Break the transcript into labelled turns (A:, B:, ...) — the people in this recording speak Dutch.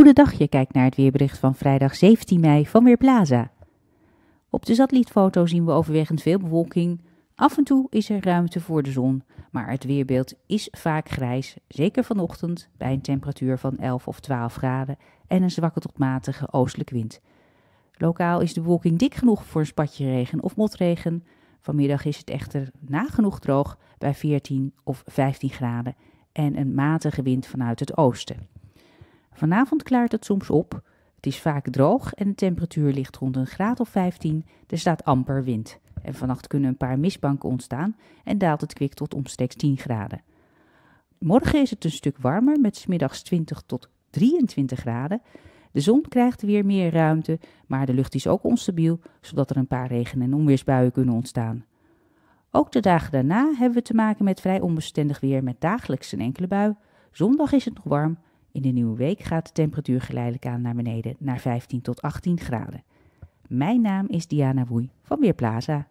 A: Goedendag, je kijkt naar het weerbericht van vrijdag 17 mei van Weerplaza. Op de satellietfoto zien we overwegend veel bewolking. Af en toe is er ruimte voor de zon, maar het weerbeeld is vaak grijs, zeker vanochtend bij een temperatuur van 11 of 12 graden en een zwakke tot matige oostelijke wind. Lokaal is de bewolking dik genoeg voor een spatje regen of motregen. Vanmiddag is het echter nagenoeg droog bij 14 of 15 graden en een matige wind vanuit het oosten. Vanavond klaart het soms op. Het is vaak droog en de temperatuur ligt rond een graad of 15. Er staat amper wind. En vannacht kunnen een paar mistbanken ontstaan en daalt het kwik tot omstreeks 10 graden. Morgen is het een stuk warmer met smiddags 20 tot 23 graden. De zon krijgt weer meer ruimte, maar de lucht is ook onstabiel, zodat er een paar regen- en onweersbuien kunnen ontstaan. Ook de dagen daarna hebben we te maken met vrij onbestendig weer met dagelijks een enkele bui. Zondag is het nog warm, in de nieuwe week gaat de temperatuur geleidelijk aan naar beneden naar 15 tot 18 graden. Mijn naam is Diana Woei van Weerplaza.